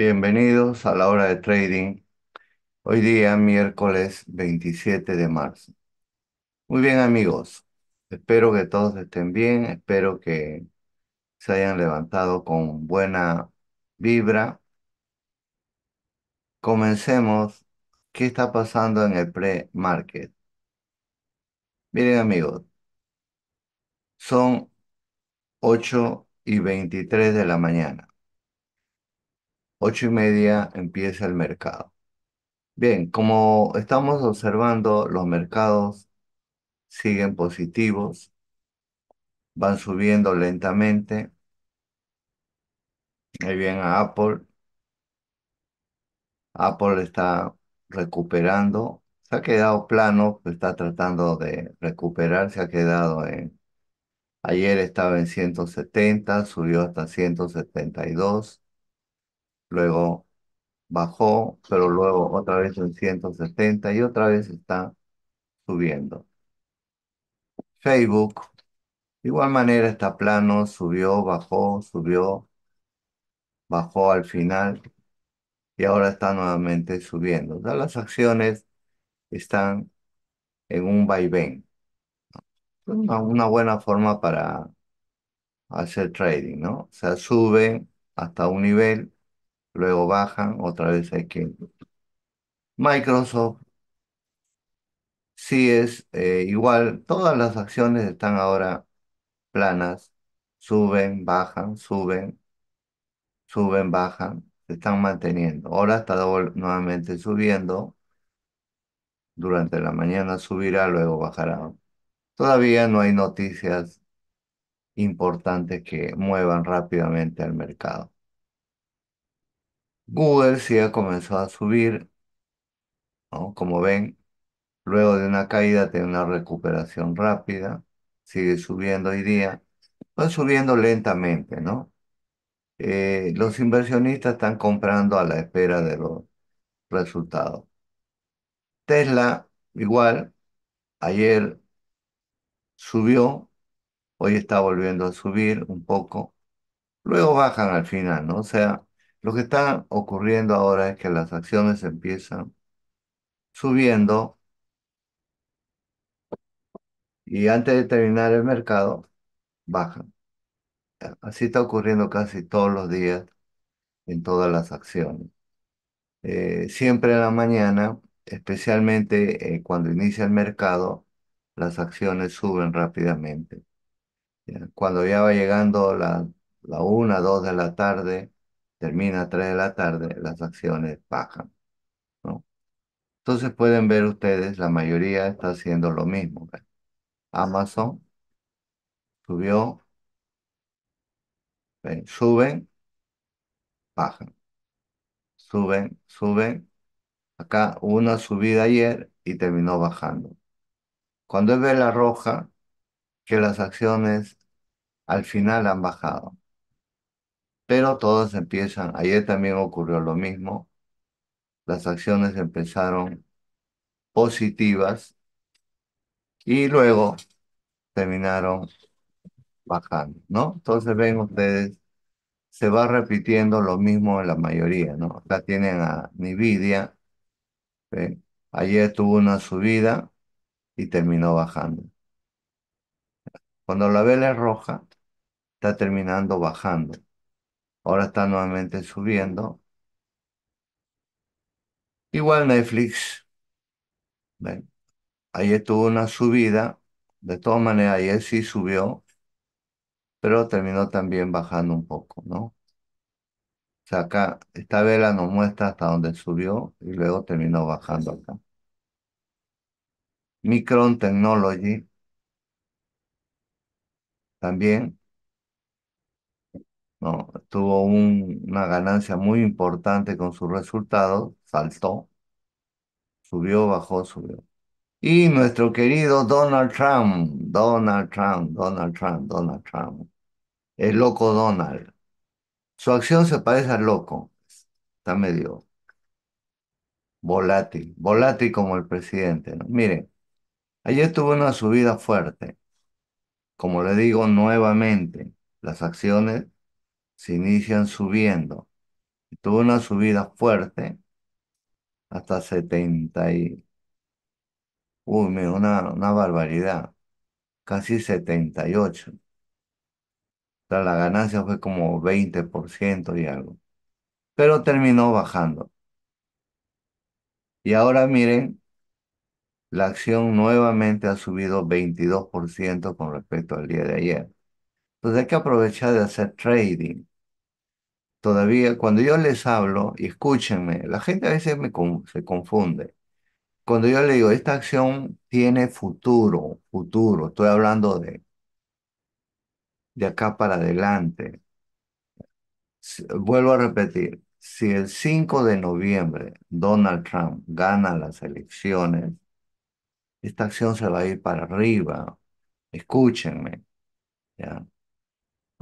Bienvenidos a la hora de trading. Hoy día, miércoles 27 de marzo. Muy bien, amigos. Espero que todos estén bien. Espero que se hayan levantado con buena vibra. Comencemos. ¿Qué está pasando en el pre-market? Miren, amigos. Son 8 y 23 de la mañana. Ocho y media empieza el mercado. Bien, como estamos observando, los mercados siguen positivos, van subiendo lentamente. Ahí viene a Apple. Apple está recuperando, se ha quedado plano, está tratando de recuperar, se ha quedado en... Ayer estaba en 170, subió hasta 172 luego bajó, pero luego otra vez en 170 y otra vez está subiendo. Facebook, de igual manera está plano, subió, bajó, subió, bajó al final y ahora está nuevamente subiendo. las acciones están en un vaivén. Una, ah, una buena forma para hacer trading, ¿no? O sea, sube hasta un nivel luego bajan, otra vez hay que... Microsoft sí es eh, igual, todas las acciones están ahora planas, suben, bajan, suben, suben, bajan, se están manteniendo. Ahora está nuevamente subiendo, durante la mañana subirá, luego bajará. Todavía no hay noticias importantes que muevan rápidamente al mercado. Google sí ha comenzado a subir, ¿no? Como ven, luego de una caída tiene una recuperación rápida, sigue subiendo hoy día, va subiendo lentamente, ¿no? Eh, los inversionistas están comprando a la espera de los resultados. Tesla, igual, ayer subió, hoy está volviendo a subir un poco, luego bajan al final, ¿no? O sea, lo que está ocurriendo ahora es que las acciones empiezan subiendo y antes de terminar el mercado bajan. Así está ocurriendo casi todos los días en todas las acciones. Eh, siempre en la mañana, especialmente eh, cuando inicia el mercado, las acciones suben rápidamente. Cuando ya va llegando la, una dos de la tarde, termina a 3 de la tarde, las acciones bajan. Entonces pueden ver ustedes, la mayoría está haciendo lo mismo. Amazon subió, suben, bajan. Suben, suben. Acá una subida ayer y terminó bajando. Cuando es vela roja, que las acciones al final han bajado. Pero todos empiezan, ayer también ocurrió lo mismo, las acciones empezaron positivas y luego terminaron bajando, ¿no? Entonces ven ustedes, se va repitiendo lo mismo en la mayoría, ¿no? Acá tienen a Nvidia, ayer tuvo una subida y terminó bajando. Cuando la vela es roja, está terminando bajando. Ahora está nuevamente subiendo. Igual Netflix. Ayer tuvo una subida. De todas maneras, ayer sí subió. Pero terminó también bajando un poco, ¿no? O sea, acá, esta vela nos muestra hasta dónde subió y luego terminó bajando acá. Micron Technology. También ¿no? Tuvo una ganancia muy importante con su resultado, saltó, subió, bajó, subió. Y nuestro querido Donald Trump, Donald Trump, Donald Trump, Donald Trump, el loco Donald. Su acción se parece al loco, está medio volátil, volátil como el presidente, ¿no? Miren, ayer tuvo una subida fuerte, como le digo nuevamente, las acciones se inician subiendo. tuvo una subida fuerte hasta 70 y... Uy, una, una barbaridad. Casi 78. sea, la ganancia fue como 20% y algo. Pero terminó bajando. Y ahora miren, la acción nuevamente ha subido 22% con respecto al día de ayer. Entonces hay que aprovechar de hacer trading todavía cuando yo les hablo, y escúchenme, la gente a veces se confunde. Cuando yo le digo, esta acción tiene futuro, futuro, estoy hablando de, de acá para adelante. Vuelvo a repetir, si el 5 de noviembre Donald Trump gana las elecciones, esta acción se va a ir para arriba. Escúchenme. ¿ya?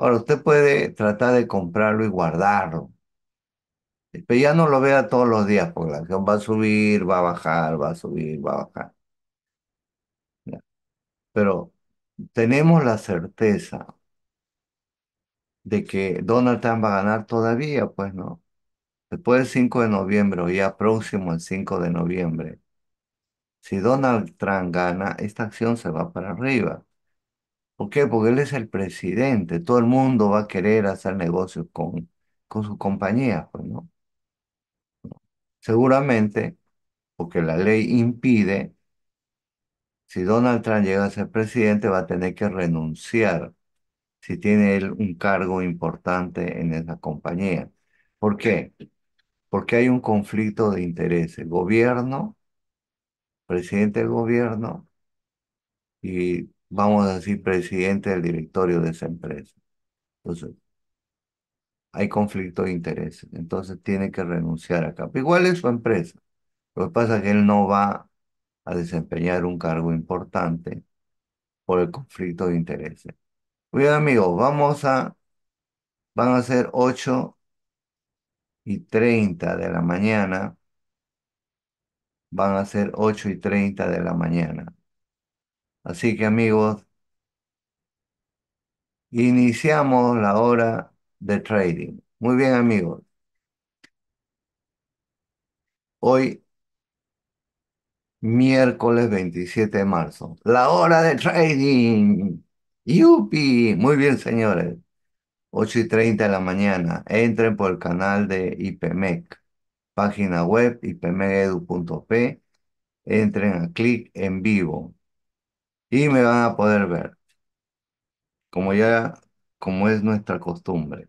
Ahora, usted puede tratar de comprarlo y guardarlo. Pero ya no lo vea todos los días porque la acción va a subir, va a bajar, va a subir, va a bajar. Pero tenemos la certeza de que Donald Trump va a ganar todavía, pues no. Después del 5 de noviembre o ya próximo el 5 de noviembre, si Donald Trump gana, esta acción se va para arriba. ¿Por qué? Porque él es el presidente. Todo el mundo va a querer hacer negocios con, con su compañía, pues, ¿no? Seguramente, porque la ley impide, si Donald Trump llega a ser presidente, va a tener que renunciar si tiene él un cargo importante en esa compañía. ¿Por qué? Porque hay un conflicto de intereses. Gobierno, presidente del gobierno y vamos a decir, presidente del directorio de esa empresa. Entonces, hay conflicto de intereses, entonces tiene que renunciar acá. Igual es su empresa. Lo que pasa es que él no va a desempeñar un cargo importante por el conflicto de intereses. Bien, amigos, vamos a, van a ser 8 y 30 de la mañana. Van a ser 8 y 30 de la mañana. Así que amigos, iniciamos la hora de trading. Muy bien amigos. Hoy, miércoles 27 de marzo. La hora de trading. Yupi. Muy bien señores. 8 y 30 de la mañana. Entren por el canal de IPMEC. Página web ipmedu.p, e Entren a clic en vivo y me van a poder ver, como ya, como es nuestra costumbre.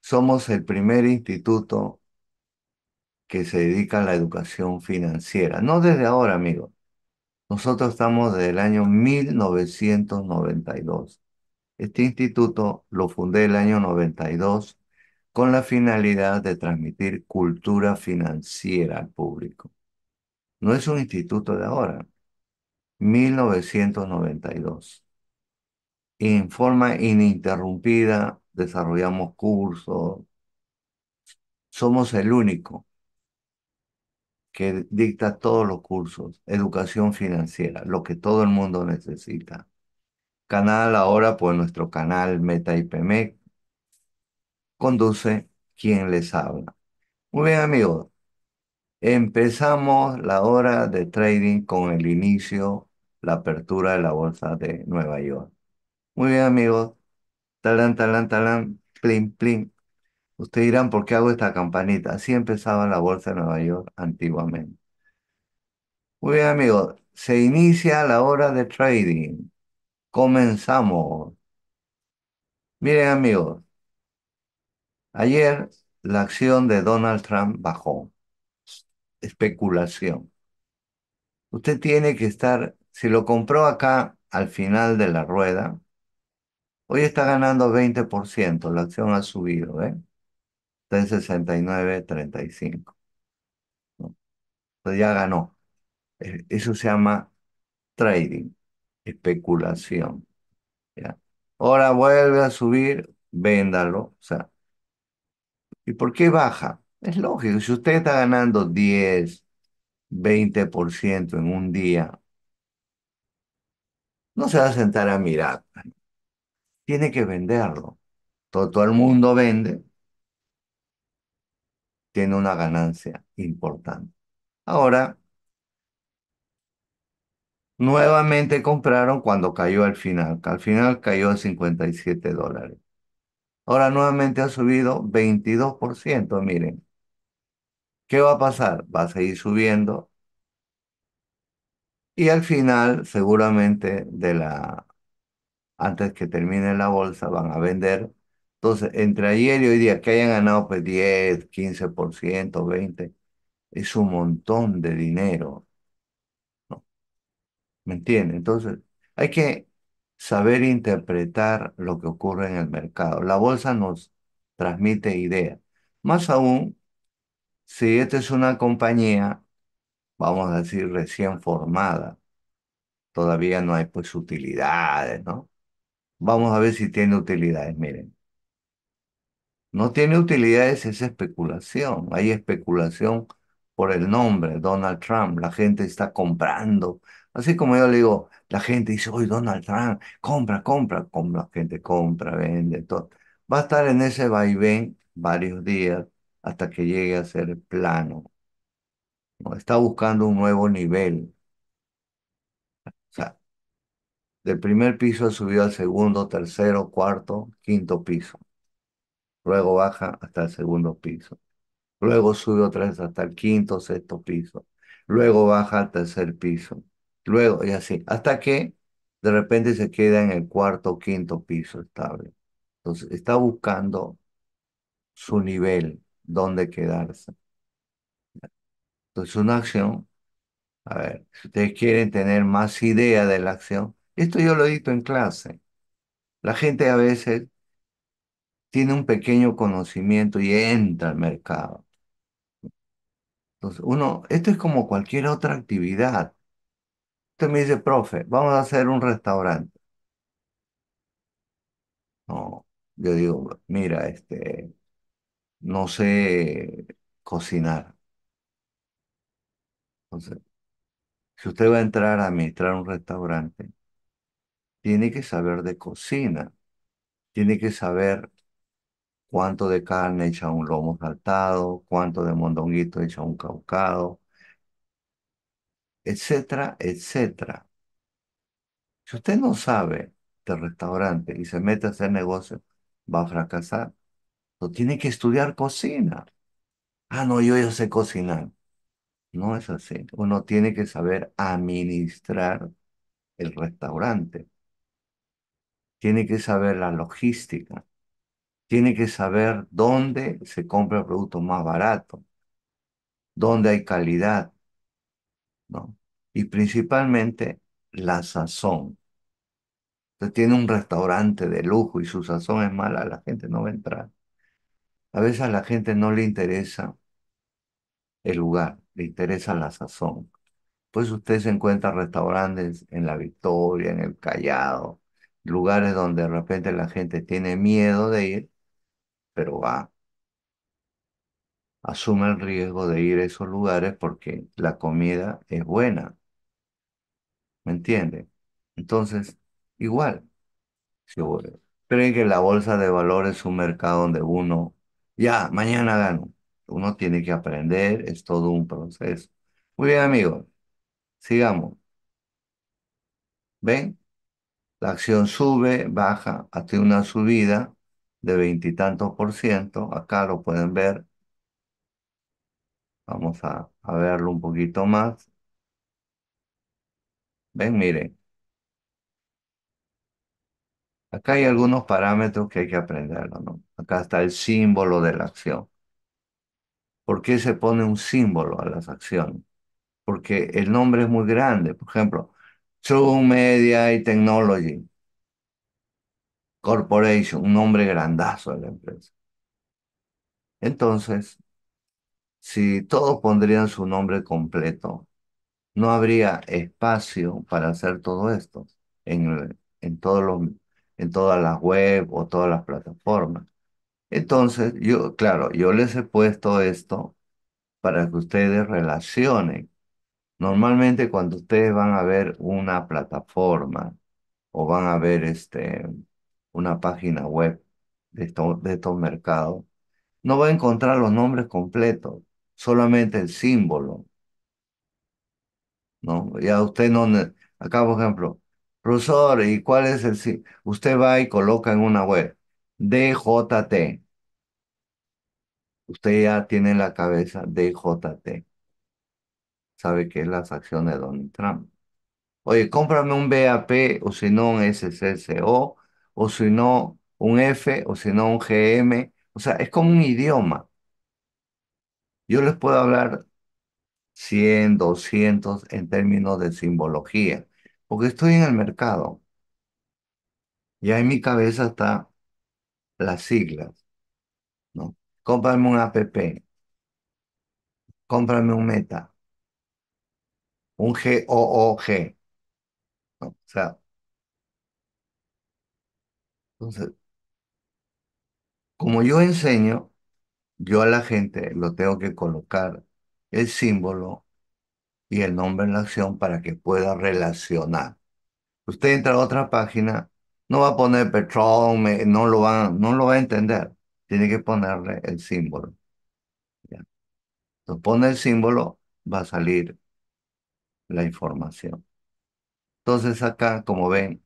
Somos el primer instituto que se dedica a la educación financiera. No desde ahora, amigo. Nosotros estamos desde el año 1992. Este instituto lo fundé el año 92 con la finalidad de transmitir cultura financiera al público. No es un instituto de ahora. 1992. En forma ininterrumpida desarrollamos cursos. Somos el único que dicta todos los cursos, educación financiera, lo que todo el mundo necesita. Canal ahora, pues nuestro canal Meta conduce quien les habla. Muy bien, amigos. Empezamos la hora de trading con el inicio la apertura de la bolsa de Nueva York. Muy bien, amigos. Talán, talán, talán, plin, plin. Ustedes dirán, ¿por qué hago esta campanita? Así empezaba la bolsa de Nueva York antiguamente. Muy bien, amigos. Se inicia la hora de trading. Comenzamos. Miren, amigos. Ayer la acción de Donald Trump bajó. Especulación. Usted tiene que estar si lo compró acá al final de la rueda, hoy está ganando 20%, la acción ha subido, ¿eh? Está en 69.35. Entonces ya ganó. Eh, eso se llama trading, especulación. Ahora vuelve a subir, véndalo. ¿y por qué baja? Es lógico, si usted está ganando 10, 20% en un día, no se va a sentar a mirar. Tiene que venderlo. Todo, el mundo vende. Tiene una ganancia importante. Ahora, nuevamente compraron cuando cayó al final. Al final cayó en 57 dólares. Ahora nuevamente ha subido 22%, miren. ¿Qué va a pasar? Va a seguir subiendo y al final, seguramente, de la, antes que termine la bolsa, van a vender. Entonces, entre ayer y hoy día, que hayan ganado pues, 10, 15%, 20%, es un montón de dinero. ¿no? ¿Me entiendes? Entonces, hay que saber interpretar lo que ocurre en el mercado. La bolsa nos transmite ideas. Más aún, si esta es una compañía vamos a decir, recién formada. Todavía no hay pues utilidades, ¿no? Vamos a ver si tiene utilidades, miren. No tiene utilidades esa especulación. Hay especulación por el nombre, Donald Trump. La gente está comprando. Así como yo le digo, la gente dice, hoy Donald Trump, compra, compra, compra. La gente compra, vende, todo. Va a estar en ese vaivén varios días hasta que llegue a ser plano está buscando un nuevo nivel. O sea, del primer piso subió al segundo, tercero, cuarto, quinto piso. Luego baja hasta el segundo piso. Luego sube otra vez hasta el quinto, sexto piso. Luego baja al tercer piso. Luego, y así, hasta que de repente se queda en el cuarto, quinto piso estable. Entonces, está buscando su nivel, donde quedarse. Entonces, una acción, a ver, si ustedes quieren tener más idea de la acción, esto yo lo he dicho en clase. La gente a veces tiene un pequeño conocimiento y entra al mercado. Entonces, uno, esto es como cualquier otra actividad. Usted me dice, profe, vamos a hacer un restaurante. No, yo digo, mira, este, no sé cocinar. Entonces, si usted va a entrar a administrar un restaurante, tiene que saber de cocina, tiene que saber cuánto de carne echa un lomo saltado, cuánto de mondonguito echa un caucado, etcétera, etcétera. Si usted no sabe de restaurante y se mete a hacer negocio, va a fracasar. No tiene que estudiar cocina. Ah, no, yo ya sé cocinar. No es así. Uno tiene que saber administrar el restaurante. Tiene que saber la logística. Tiene que saber dónde se compra el producto más barato, dónde hay calidad, ¿no? Y principalmente la sazón. Usted tiene un restaurante de lujo y su sazón es mala, la gente no va a entrar. A veces a la gente no le interesa el lugar le interesa la sazón. Pues usted se encuentra restaurantes en La Victoria, en El Callado. lugares donde de repente la gente tiene miedo de ir, pero va. Asume el riesgo de ir a esos lugares porque la comida es buena. ¿Me entiende? Entonces, igual, si creen que la bolsa de valores es un mercado donde uno, ya, mañana gano uno tiene que aprender, es todo un proceso. Muy bien, amigos, sigamos. ¿Ven? La acción sube, baja, hace una subida de veintitantos por ciento. Acá lo pueden ver. Vamos a, verlo un poquito más. Ven, miren. Acá hay algunos parámetros que hay que aprender, ¿no? Acá está el símbolo de la acción. ¿Por qué se pone un símbolo a las acciones? Porque el nombre es muy grande. Por ejemplo, True Media y Technology Corporation, un nombre grandazo de la empresa. Entonces, si todos pondrían su nombre completo, no habría espacio para hacer todo esto en, en todas las web o todas las plataformas. Entonces, yo, claro, yo les he puesto esto para que ustedes relacionen. Normalmente cuando ustedes van a ver una plataforma o van a ver este, una página web de, de estos mercados, no va a encontrar los nombres completos, solamente el símbolo. ¿No? Ya usted no, acá por ejemplo, profesor, ¿y cuál es el símbolo? Usted va y coloca en una web DJT. Usted ya tiene la cabeza DJT. Sabe que es las acciones de Donald Trump. Oye, cómprame un BAP o si no un SCCO o si no un F o si no un GM. O sea, es como un idioma. Yo les puedo hablar 100, 200 en términos de simbología, porque estoy en el mercado. Y ahí mi cabeza está las siglas, ¿no? Cómprame un app, cómprame un meta, un GOOG, ¿no? O sea, entonces, como yo enseño, yo a la gente lo tengo que colocar el símbolo y el nombre en la acción para que pueda relacionar. Usted entra a otra página no va a poner petróleo. no, lo va, no lo va a entender. Tiene que ponerle el símbolo. ¿Ya? Entonces pone el símbolo, va a salir la información. Entonces acá, como ven,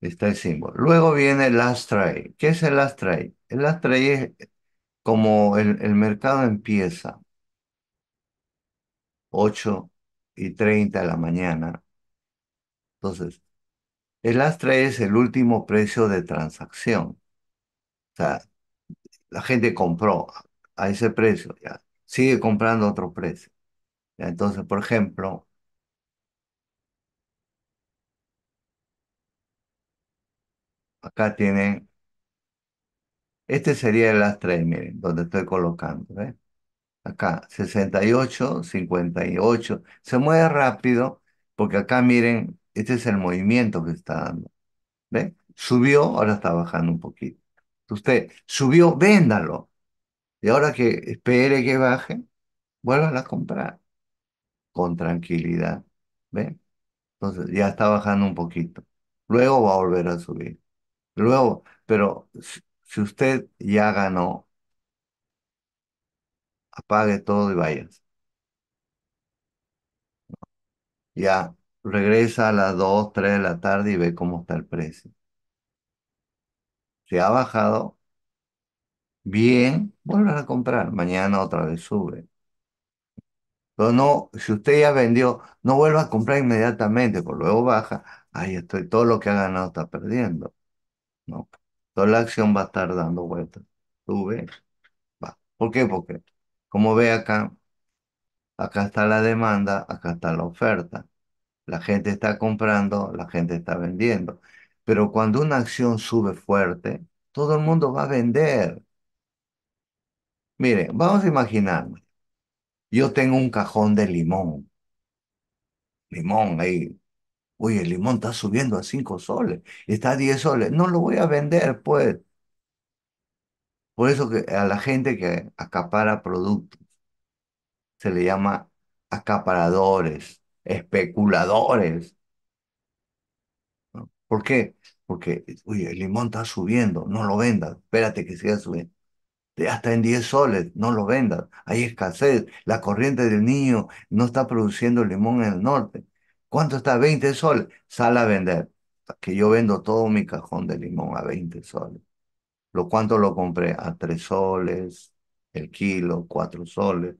está el símbolo. Luego viene el trade. ¿Qué es el last trade? El last trade es como el, mercado empieza 8 y 30 de la mañana. Entonces, el lastre es el último precio de transacción. O sea, la gente compró a ese precio, ya. Sigue comprando otro precio. Entonces, por ejemplo, acá tienen, este sería el Astra, miren, donde estoy colocando, Acá, 68, 58. Se mueve rápido porque acá miren, este es el movimiento que está dando. ¿Ve? Subió, ahora está bajando un poquito. Si Usted subió, véndalo. Y ahora que espere que baje, vuelva a comprar. Con tranquilidad. ¿Ve? Entonces ya está bajando un poquito. Luego va a volver a subir. Luego, pero si usted ya ganó, apague todo y vayas. Ya regresa a las 2, 3 de la tarde y ve cómo está el precio. Se ha bajado, bien, vuelve a comprar, mañana otra vez sube. Pero no, si usted ya vendió, no vuelva a comprar inmediatamente, porque luego baja, ahí estoy, todo lo que ha ganado está perdiendo. No, toda la acción va a estar dando vueltas. Sube, va. ¿Por qué? Porque, como ve acá, acá está la demanda, acá está la oferta la gente está comprando, la gente está vendiendo. Pero cuando una acción sube fuerte, todo el mundo va a vender. Mire, vamos a imaginarme. Yo tengo un cajón de limón. Limón ahí. Oye, el limón está subiendo a 5 soles. Está a 10 soles. No lo voy a vender, pues. Por eso que a la gente que acapara productos se le llama acaparadores especuladores. ¿Por qué? Porque, uy el limón está subiendo, no lo vendas, espérate que siga subiendo. Hasta en 10 soles, no lo vendas, hay escasez, la corriente del niño no está produciendo limón en el norte. ¿Cuánto está? 20 soles, sal a vender. Que yo vendo todo mi cajón de limón a 20 soles. ¿Lo cuánto lo compré? A 3 soles, el kilo, 4 soles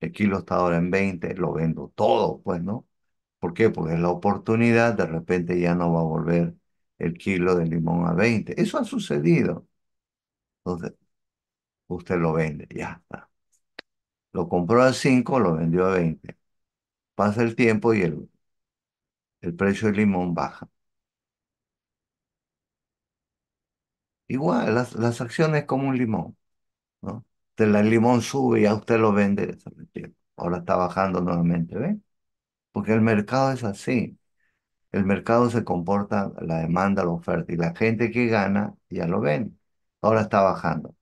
el kilo está ahora en 20, lo vendo todo, pues, ¿no? ¿Por qué? Porque es la oportunidad, de repente ya no va a volver el kilo de limón a 20. Eso ha sucedido. Entonces, usted lo vende, ya está. Lo compró a 5, lo vendió a 20. Pasa el tiempo y el, el precio del limón baja. Igual, las, las acciones como un limón, ¿no? el limón sube y ya usted lo vende Ahora está bajando nuevamente, ¿ve? Porque el mercado es así. El mercado se comporta la demanda, la oferta y la gente que gana ya lo vende. Ahora está bajando.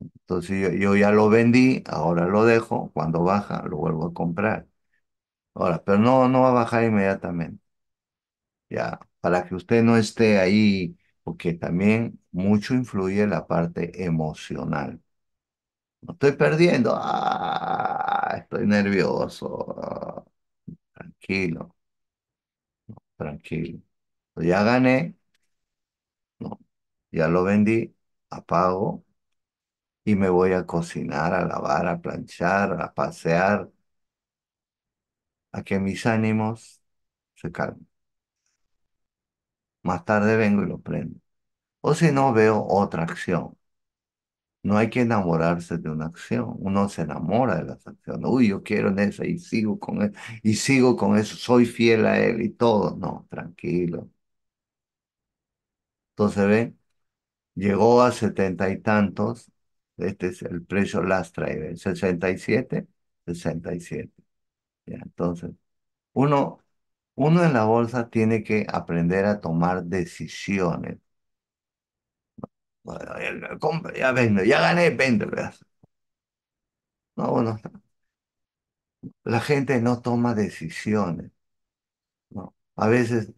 Entonces yo, ya lo vendí, ahora lo dejo, cuando baja lo vuelvo a comprar. Ahora, pero no, no va a bajar inmediatamente. Ya, para que usted no esté ahí, porque también mucho influye la parte emocional no estoy perdiendo. Ah, estoy nervioso. tranquilo, tranquilo. Ya gané, ya lo vendí, apago y me voy a cocinar, a lavar, a planchar, a pasear, a que mis ánimos se calmen. Más tarde vengo y lo prendo. O si no, veo otra acción. No hay que enamorarse de una acción. Uno se enamora de las acciones. Uy, yo quiero en esa y sigo con él e, y sigo con eso. Soy fiel a él y todo. No, tranquilo. Entonces, ve, llegó a setenta y tantos. Este es el precio lastra. ¿ve? 67, 67. Ya, entonces, uno, uno en la bolsa tiene que aprender a tomar decisiones bueno, ya, ya ya gané, vendo. No, bueno, la gente no toma decisiones. A veces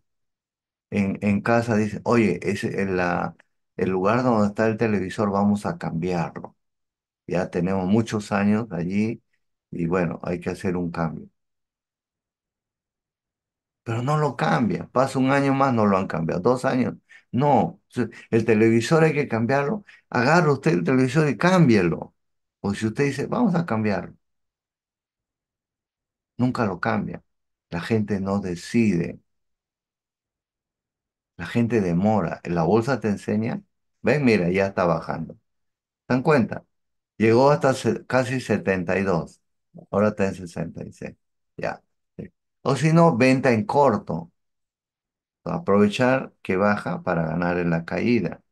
en, en casa dicen, oye, es la, el lugar donde está el televisor, vamos a cambiarlo. Ya tenemos muchos años allí y bueno, hay que hacer un cambio. Pero no lo cambia. Pasa un año más, no lo han cambiado. Dos años, no, el televisor hay que cambiarlo. Agarra usted el televisor y cámbielo. O si usted dice, vamos a cambiarlo. Nunca lo cambia. La gente no decide. La gente demora. La bolsa te enseña. Ven, mira, ya está bajando. ¿Se dan cuenta? Llegó hasta casi 72. Ahora está en 66. Ya. O si no, venta en corto. Aprovechar que baja para ganar en la caída.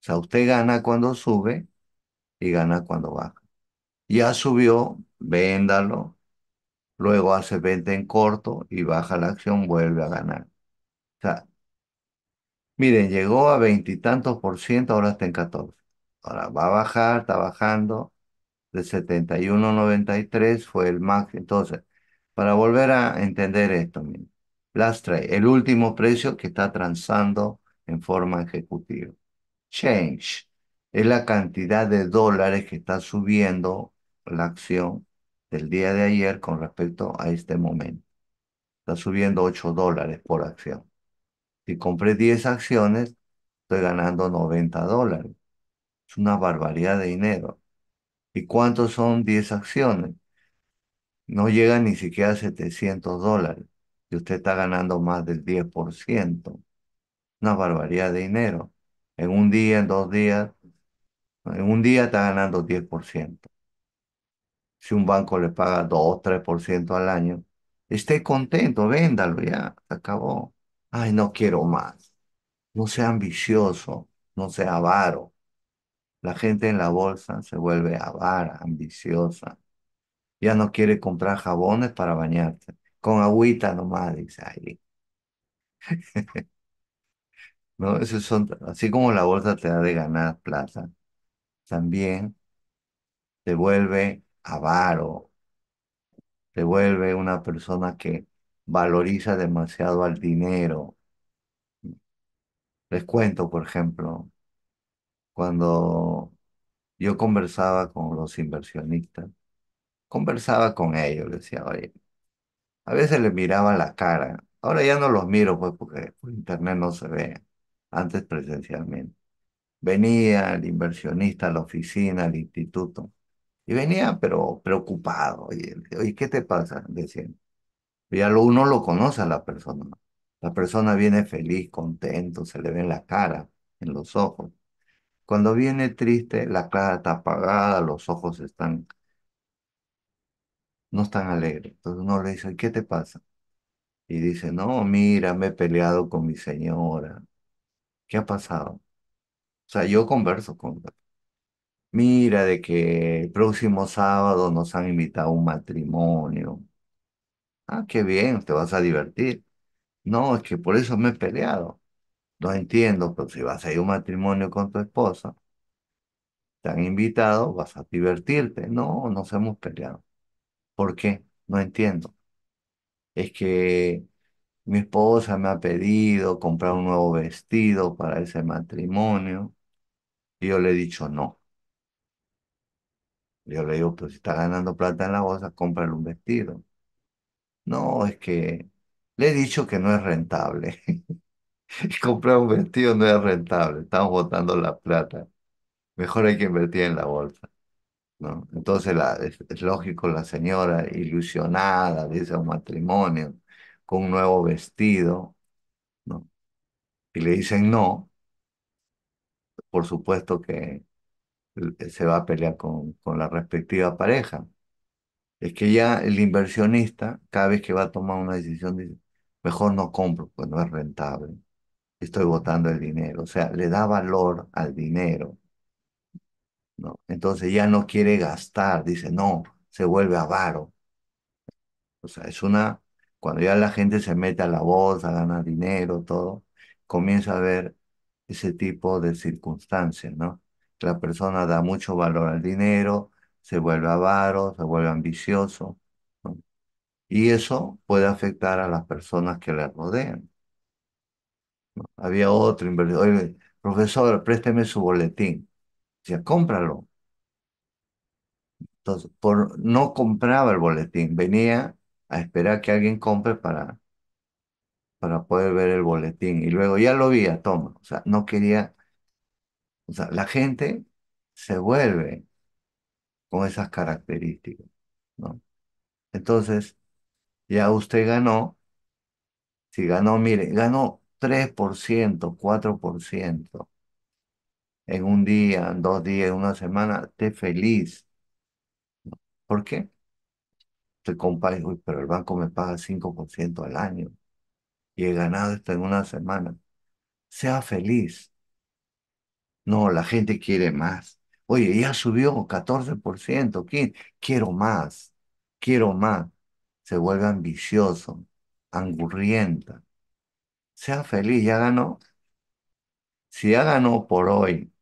O sea, usted gana cuando sube y gana cuando baja. Ya subió, véndalo. Luego hace venta en corto y baja la acción, vuelve a ganar. O sea, miren, llegó a veintitantos por ciento, ahora está en 14. Ahora va a bajar, está bajando. De 71.93 fue el máximo. Entonces, para volver a entender esto, miren las El último precio que está transando en forma ejecutiva. Change es la cantidad de dólares que está subiendo la acción del día de ayer con respecto a este momento. Está subiendo 8 dólares por acción. Si compré 10 acciones, estoy ganando 90 dólares. Es una barbaridad de dinero. ¿Y cuántos son 10 acciones? No llega ni siquiera a 700 dólares y usted está ganando más del 10%. Una barbaridad de dinero. En un día, en dos días, en un día está ganando 10%. Si un banco le paga 2, 3% al año, esté contento, véndalo ya, acabó. Ay, no quiero más. No sea ambicioso, no sea avaro. La gente en la bolsa se vuelve avara, ambiciosa. Ya no quiere comprar jabones para bañarse con agüita nomás, dice, ahí. No, esos son, así como la bolsa te da de ganar plata, también te vuelve avaro, te vuelve una persona que valoriza demasiado al dinero. Les cuento, por ejemplo, cuando yo conversaba con los inversionistas, conversaba con ellos, les decía, oye, a veces le miraba la cara. Ahora ya no los miro, pues, porque por internet no se ve. Antes presencialmente. Venía el inversionista a la oficina, al instituto. Y venía, pero preocupado. Oye, ¿qué te pasa? Decía. Ya lo, uno lo conoce a la persona. La persona viene feliz, contento, se le ve en la cara, en los ojos. Cuando viene triste, la cara está apagada, los ojos están no están alegres. Entonces uno le dice, ¿qué te pasa? Y dice, no, mira, me he peleado con mi señora. ¿Qué ha pasado? O sea, yo converso con... Mira, de que el próximo sábado nos han invitado a un matrimonio. Ah, qué bien, te vas a divertir. No, es que por eso me he peleado. No entiendo, pero si vas a ir a un matrimonio con tu esposa, te han invitado, vas a divertirte. No, nos hemos peleado. ¿Por qué? No entiendo. Es que mi esposa me ha pedido comprar un nuevo vestido para ese matrimonio. Y yo le he dicho no. Yo le digo, pero si está ganando plata en la bolsa, cómprale un vestido. No, es que le he dicho que no es rentable. Comprar un vestido no es rentable. Estamos botando la plata. Mejor hay que invertir en la bolsa. ¿no? Entonces la, es, lógico la señora ilusionada de ese matrimonio con un nuevo vestido, ¿no? Y le dicen no, por supuesto que se va a pelear con, con la respectiva pareja. Es que ya el inversionista, cada vez que va a tomar una decisión, dice, mejor no compro, pues no es rentable. Estoy botando el dinero. O sea, le da valor al dinero entonces ya no quiere gastar, dice, no, se vuelve avaro. O sea, es una, cuando ya la gente se mete a la bolsa, gana dinero, todo, comienza a ver ese tipo de circunstancias, ¿no? La persona da mucho valor al dinero, se vuelve avaro, se vuelve ambicioso, ¿no? Y eso puede afectar a las personas que le rodean. Había otro inversor, oye, profesor, présteme su boletín decía, cómpralo. Entonces, por, no compraba el boletín, venía a esperar que alguien compre para, para poder ver el boletín. Y luego ya lo a toma. O sea, no quería. O sea, la gente se vuelve con esas características, ¿no? Entonces, ya usted ganó. Si ganó, mire, ganó 3%, 4% en un día, en dos días, en una semana, esté feliz. ¿Por qué? Te compares, uy, pero el banco me paga 5% al año y he ganado esto en una semana. Sea feliz. No, la gente quiere más. Oye, ya subió 14%. Quiero más. Quiero más. Se vuelve ambicioso, angurrienta. Sea feliz, ya ganó. Si ya ganó por hoy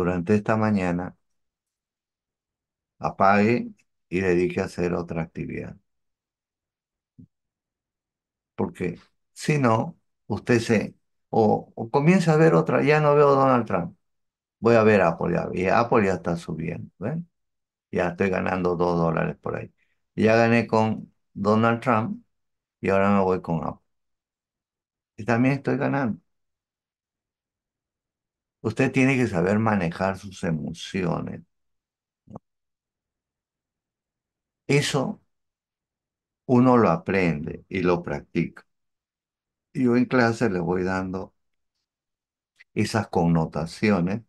durante esta mañana apague y dedique a hacer otra actividad. Porque si no, usted se o, comienza a ver otra, ya no veo a Donald Trump, voy a ver Apple, ya, y Apple ya está subiendo, ¿ven? Ya estoy ganando dos dólares por ahí. Ya gané con Donald Trump y ahora me voy con Apple. Y también estoy ganando. Usted tiene que saber manejar sus emociones. Eso uno lo aprende y lo practica. Yo en clase le voy dando esas connotaciones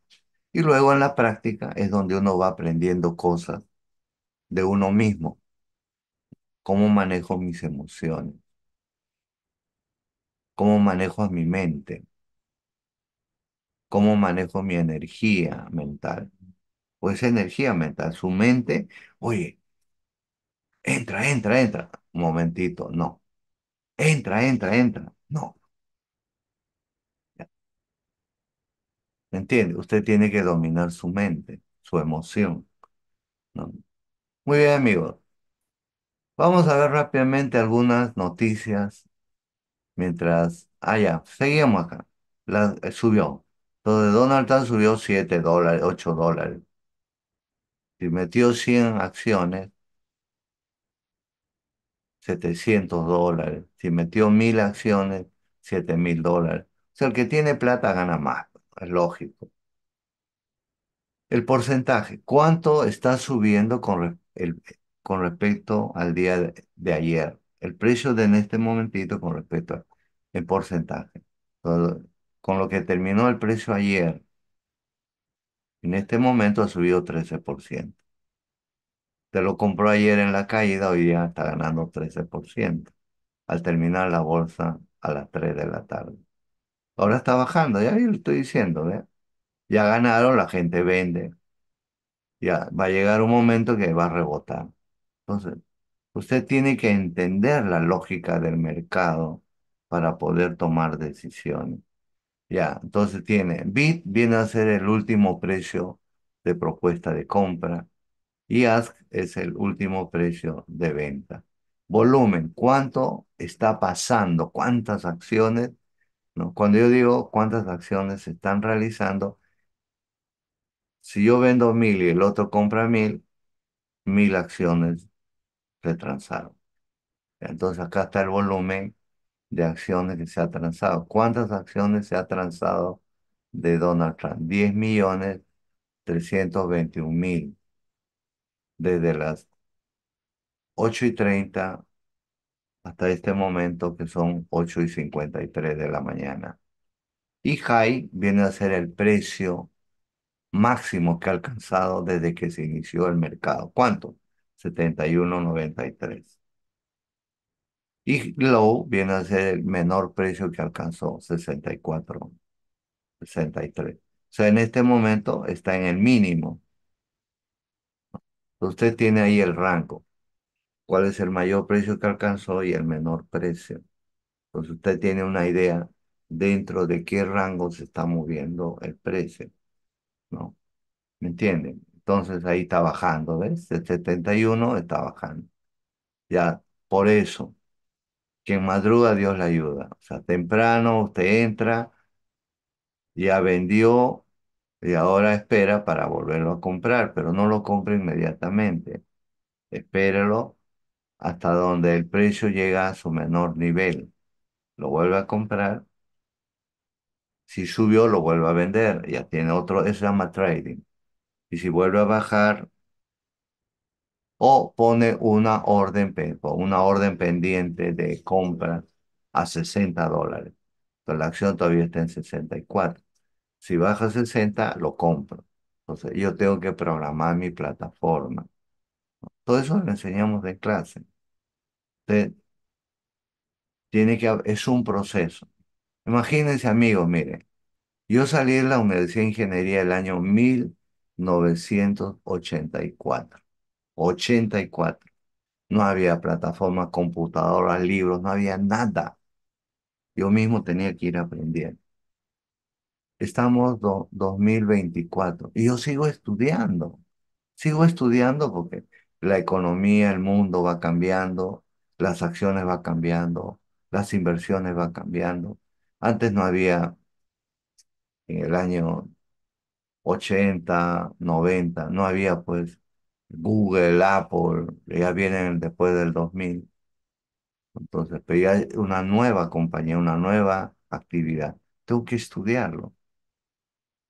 y luego en la práctica es donde uno va aprendiendo cosas de uno mismo. ¿Cómo manejo mis emociones? ¿Cómo manejo mi mente? ¿Cómo manejo mi energía mental? O Pues energía mental, su mente, oye, entra, entra, entra. Un momentito, no. Entra, entra, entra. No. ¿Me entiende? Usted tiene que dominar su mente, su emoción. Muy bien, amigos. Vamos a ver rápidamente algunas noticias mientras... Ah, ya, seguimos acá. La, eh, subió. Entonces, Donald Trump subió 7 dólares, 8 dólares. Si metió 100 acciones, 700 dólares. Si metió 1000 acciones, 7000 dólares. O sea, el que tiene plata gana más, es lógico. El porcentaje, ¿cuánto está subiendo con, con respecto al día de, ayer? El precio de en este momentito con respecto al porcentaje con lo que terminó el precio ayer, en este momento ha subido 13%. Te lo compró ayer en la caída, hoy ya está ganando 13%, al terminar la bolsa a las 3 de la tarde. Ahora está bajando, ya estoy diciendo, ya ganaron, la gente vende. Ya va a llegar un momento que va a rebotar. Entonces, usted tiene que entender la lógica del mercado para poder tomar decisiones. Ya, entonces tiene BIT, viene a ser el último precio de propuesta de compra y ask es el último precio de venta. Volumen, cuánto está pasando, cuántas acciones, ¿no? Cuando yo digo cuántas acciones se están realizando, si yo vendo mil y el otro compra mil, mil acciones se transaron. Entonces acá está el volumen de acciones que se ha transado. ¿Cuántas acciones se ha transado de Donald Trump? 10.321.000 millones mil. Desde las 8.30 y hasta este momento que son 8.53 y de la mañana. Y high viene a ser el precio máximo que ha alcanzado desde que se inició el mercado. ¿Cuánto? 71.93. Y low viene a ser el menor precio que alcanzó, 64, 63. O sea, en este momento está en el mínimo. Usted tiene ahí el rango. ¿Cuál es el mayor precio que alcanzó y el menor precio? Entonces pues usted tiene una idea dentro de qué rango se está moviendo el precio. ¿No? ¿Me entienden? Entonces ahí está bajando, ¿ves? El 71 está bajando. Ya, por eso quien madruga, Dios le ayuda. O sea, temprano usted entra, ya vendió y ahora espera para volverlo a comprar, pero no lo compre inmediatamente. espéralo hasta donde el precio llega a su menor nivel. Lo vuelve a comprar. Si subió, lo vuelve a vender. Ya tiene otro, eso se llama trading. Y si vuelve a bajar, o pone una orden, una orden pendiente de compra a 60 dólares. entonces la acción todavía está en 64. Si baja a 60, lo compro. Entonces, yo tengo que programar mi plataforma. Todo eso lo enseñamos de clase. tiene que, es un proceso. Imagínense, amigos, miren. Yo salí de la Universidad de Ingeniería el año 1984. 84. No había plataforma computadoras, libros, no había nada. Yo mismo tenía que ir aprendiendo. Estamos en 2024 y yo sigo estudiando. Sigo estudiando porque la economía, el mundo va cambiando, las acciones van cambiando, las inversiones van cambiando. Antes no había, en el año 80, 90, no había pues Google, Apple, ya vienen después del 2000. Entonces, pero una nueva compañía, una nueva actividad. Tengo que estudiarlo.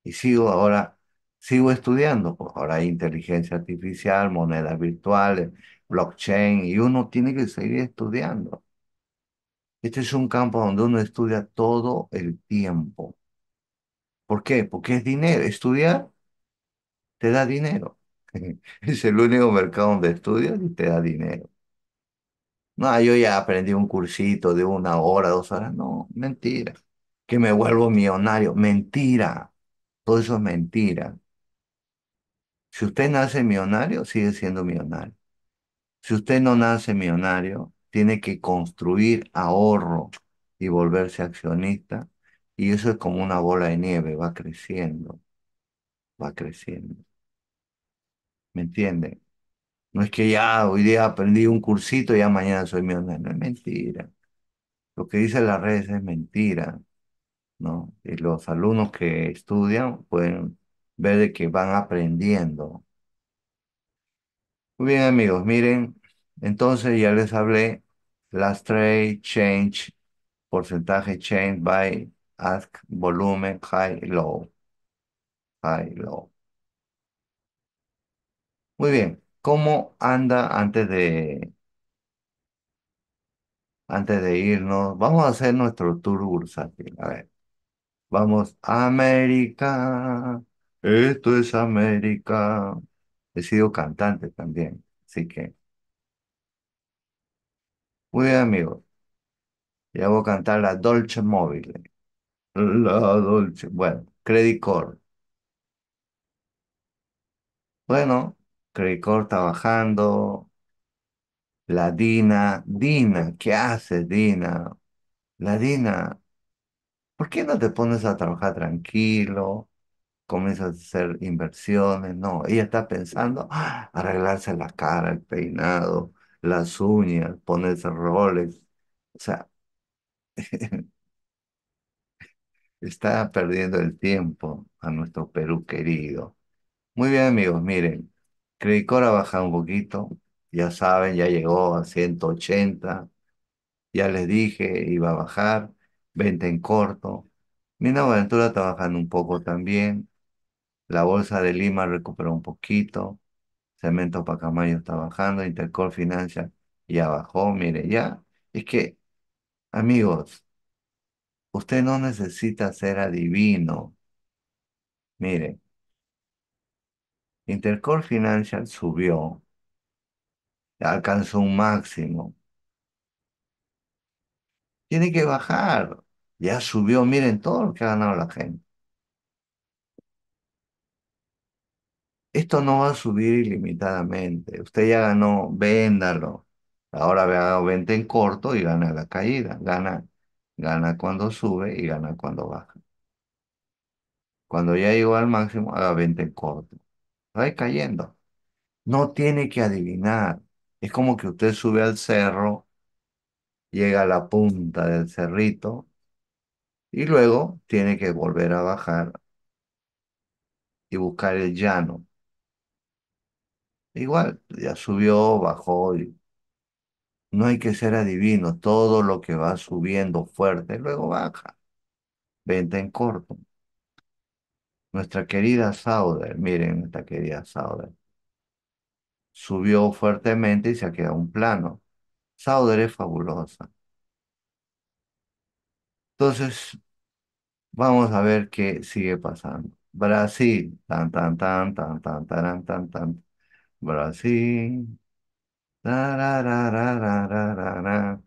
Y sigo ahora, sigo estudiando. Pues, ahora hay inteligencia artificial, monedas virtuales, blockchain, y uno tiene que seguir estudiando. Este es un campo donde uno estudia todo el tiempo. ¿Por qué? Porque es dinero. Estudiar te da dinero. Es el único mercado donde estudias y te da dinero. No, yo ya aprendí un cursito de una hora, dos horas. No, mentira. Que me vuelvo millonario. Mentira. Todo eso es mentira. Si usted nace millonario, sigue siendo millonario. Si usted no nace millonario, tiene que construir ahorro y volverse accionista. Y eso es como una bola de nieve, va creciendo, va creciendo. ¿me entienden? No es que ya ah, hoy día aprendí un cursito y ya mañana soy millonario, no es mentira. Lo que dicen las redes es mentira, ¿no? Y los alumnos que estudian pueden ver de que van aprendiendo. Muy bien, amigos, miren, entonces ya les hablé last trade, change, porcentaje change by ask, volumen, high, low. High, low. Muy bien. ¿Cómo anda antes de, antes de irnos? Vamos a hacer nuestro tour bursátil. A ver, vamos. América. Esto es América. He sido cantante también. Así que, muy bien, amigos. Ya voy a cantar la Dolce Mobile. La Dolce. Bueno, Credit Core. Bueno. Cricor trabajando. La Dina, Dina, ¿qué haces, Dina? La Dina, ¿por qué no te pones a trabajar tranquilo? Comienzas a hacer inversiones. No, ella está pensando ¡ah! arreglarse la cara, el peinado, las uñas, ponerse roles. O sea, está perdiendo el tiempo a nuestro Perú querido. Muy bien, amigos, miren. Core ha bajado un poquito, ya saben, ya llegó a 180, ya les dije, iba a bajar, venta en corto. Ventura está bajando un poco también, la bolsa de Lima recuperó un poquito, Cemento Pacamayo está bajando, Intercor Financia ya bajó, mire, ya, es que, amigos, usted no necesita ser adivino. Mire, Intercore Financial subió, alcanzó un máximo. Tiene que bajar. Ya subió, miren todo lo que ha ganado la gente. Esto no va a subir ilimitadamente. Usted ya ganó, véndalo. Ahora vende en corto y gana la caída. Gana, gana cuando sube y gana cuando baja. Cuando ya llegó al máximo, haga venta en corto cayendo. No tiene que adivinar. Es como que usted sube al cerro, llega a la punta del cerrito y luego tiene que volver a bajar y buscar el llano. Igual, ya subió, bajó no hay que ser adivino. Todo lo que va subiendo fuerte, luego baja. Vente en corto. Nuestra querida Sauder, miren, nuestra querida Sauder, subió fuertemente y se ha quedado un plano. Sauder es fabulosa. Entonces, vamos a ver qué sigue pasando. Brasil, tan, tan, tan, tan, tan, tan, tan, tan, tan Brasil. Ra, ra, ra,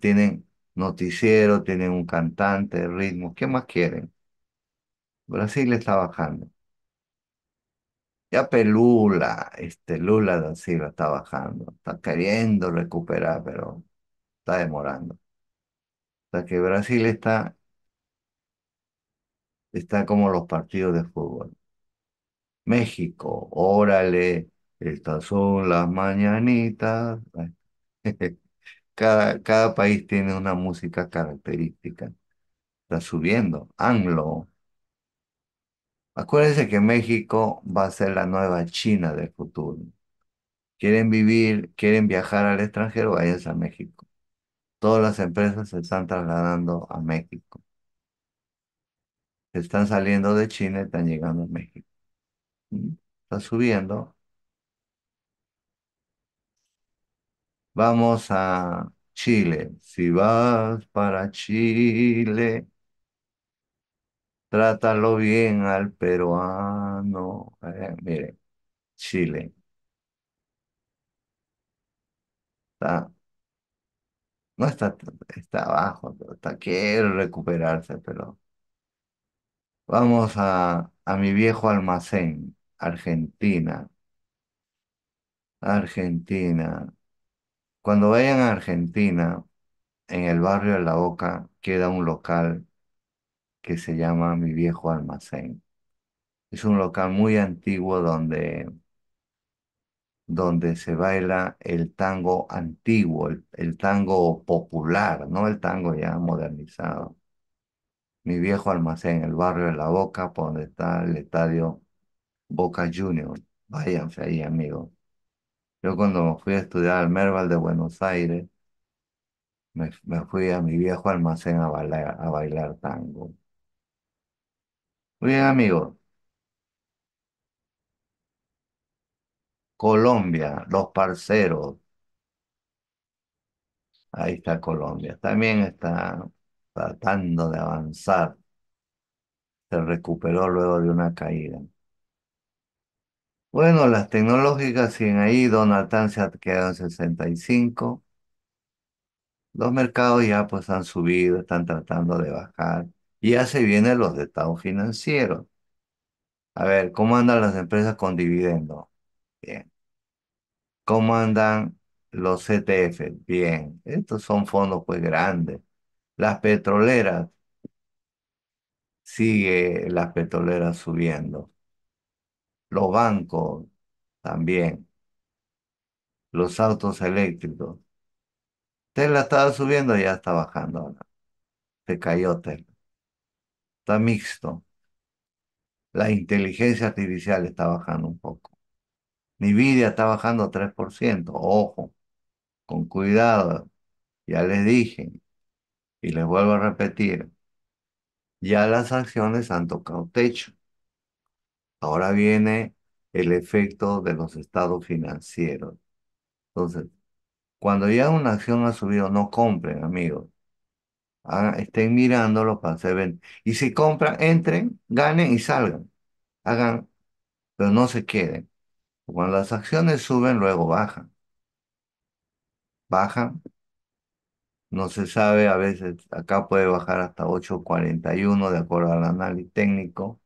Tienen noticiero, tienen un cantante, ritmo, ¿qué más quieren? Brasil está bajando. Ya Pelula, este Lula da Silva está bajando, está queriendo recuperar, pero está demorando. O sea que Brasil está, está como los partidos de fútbol. México, órale, estas son las mañanitas. Cada, cada país tiene una música característica. Está subiendo. Anglo, Acuérdense que México va a ser la nueva China del futuro. Quieren vivir, quieren viajar al extranjero, vayan a México. Todas las empresas se están trasladando a México. están saliendo de China y están llegando a México. ¿Mm? Está subiendo. Vamos a Chile. Si vas para Chile, Trátalo bien al peruano. Eh, Miren, Chile. Está, no está, está abajo, está, recuperarse, pero vamos a, a mi viejo almacén, Argentina. Argentina. Cuando vayan a Argentina, en el barrio de La Boca queda un local que se llama Mi Viejo Almacén. Es un local muy antiguo donde, donde se baila el tango antiguo, el, tango popular, no el tango ya modernizado. Mi Viejo Almacén, el barrio de La Boca, por donde está el estadio Boca Junior. Váyanse ahí, amigos. Yo cuando me fui a estudiar al Merval de Buenos Aires, me, fui a mi viejo almacén a a bailar tango bien, amigos. Colombia, los parceros. Ahí está Colombia. También está tratando de avanzar. Se recuperó luego de una caída. Bueno, las tecnológicas siguen ahí. Donatán se ha quedado en 65. Los mercados ya pues han subido, están tratando de bajar ya se vienen los de financieros A ver, ¿cómo andan las empresas con dividendos? Bien. ¿Cómo andan los CTF? Bien. Estos son fondos pues grandes. Las petroleras. Sigue las petroleras subiendo. Los bancos también. Los autos eléctricos. Tesla estaba subiendo y ya está bajando Se cayó Tesla está mixto. La inteligencia artificial está bajando un poco. Nvidia está bajando 3%. Ojo, con cuidado. Ya les dije y les vuelvo a repetir. Ya las acciones han tocado techo. Ahora viene el efecto de los estados financieros. Entonces, cuando ya una acción ha subido, no compren, amigos. Ah, estén mirándolo para hacer ven Y si compran, entren, ganen y salgan. Hagan, pero no se queden. Cuando las acciones suben, luego bajan. Bajan. No se sabe, a veces acá puede bajar hasta 8.41 de acuerdo al análisis técnico.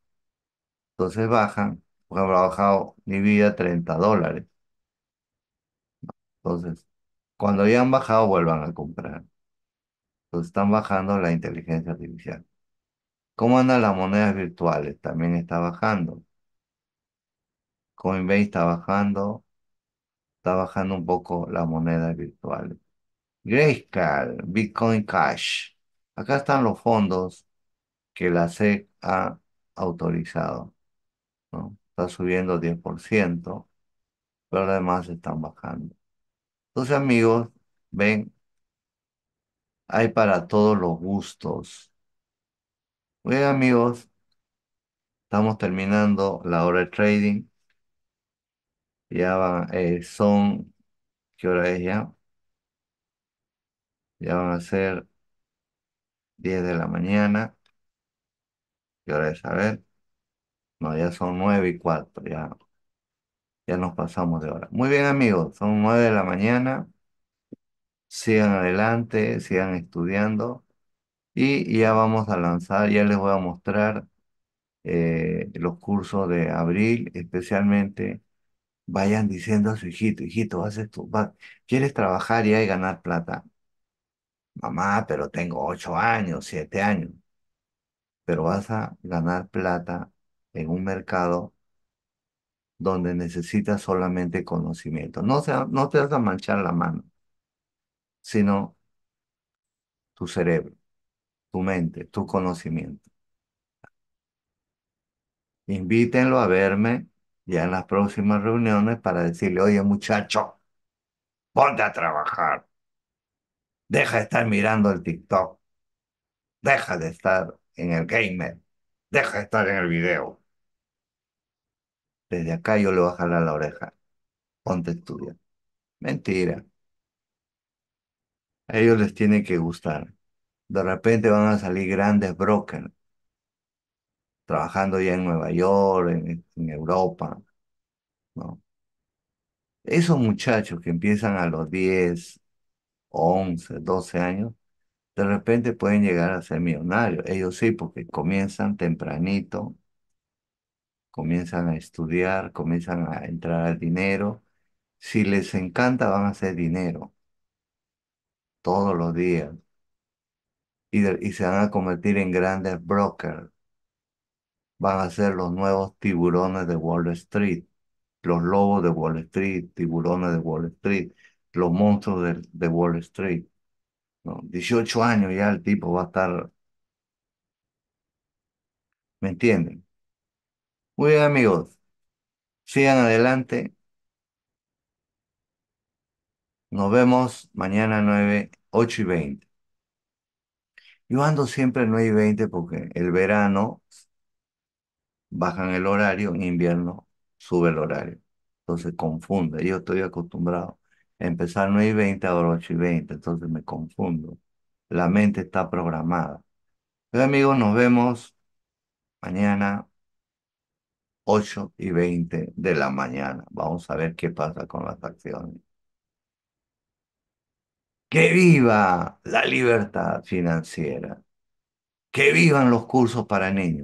Entonces bajan. Por ejemplo, ha bajado mi vida 30 dólares. Entonces, cuando ya han bajado, vuelvan a comprar. Entonces pues, están bajando la inteligencia artificial. ¿Cómo andan las monedas virtuales? También está bajando. Coinbase está bajando. Está bajando un poco las monedas virtuales. Grayscale, Bitcoin Cash. Acá están los fondos que la SEC ha autorizado. Está subiendo 10%, pero además están bajando. Entonces, amigos, ven hay para todos los gustos. Bien, amigos, estamos terminando la hora de trading. Ya van, eh, son, ¿qué hora es ya? Ya van a ser 10 de la mañana. ¿Qué hora es? A ver. No, ya son 9 y 4. ya. Ya nos pasamos de hora. Muy bien, amigos, son 9 de la mañana sigan adelante, sigan estudiando y ya vamos a lanzar, ya les voy a mostrar eh, los cursos de abril, especialmente vayan diciendo a su hijito, hijito, quieres trabajar y y ganar plata. Mamá, pero tengo ocho años, siete años. Pero vas a ganar plata en un mercado donde necesitas solamente conocimiento. No, no te vas a manchar la mano sino tu cerebro, tu mente, tu conocimiento. Invítenlo a verme ya en las próximas reuniones para decirle, oye muchacho, ponte a trabajar. Deja de estar mirando el TikTok. Deja de estar en el gamer. Deja de estar en el video. Desde acá yo le voy a jalar la oreja. Ponte a estudiar. Mentira. A ellos les tiene que gustar. De repente van a salir grandes brokers, trabajando ya en Nueva York, en, Europa. Esos muchachos que empiezan a los 10, 11, 12 años, de repente pueden llegar a ser millonarios. Ellos sí, porque comienzan tempranito, comienzan a estudiar, comienzan a entrar al dinero. Si les encanta, van a hacer dinero todos los días y, se van a convertir en grandes brokers. Van a ser los nuevos tiburones de Wall Street, los lobos de Wall Street, tiburones de Wall Street, los monstruos de, Wall Street. 18 años ya el tipo va a estar... ¿Me entienden? Muy bien amigos, sigan adelante nos vemos mañana 9, 8 y 20. Yo ando siempre 9 y 20 porque el verano bajan el horario, en invierno sube el horario. Entonces confunde. Yo estoy acostumbrado a empezar 9 y 20, ahora 8 y 20. Entonces me confundo. La mente está programada. Pero pues, amigos, nos vemos mañana 8 y 20 de la mañana. Vamos a ver qué pasa con las acciones. Que viva la libertad financiera. Que vivan los cursos para niños.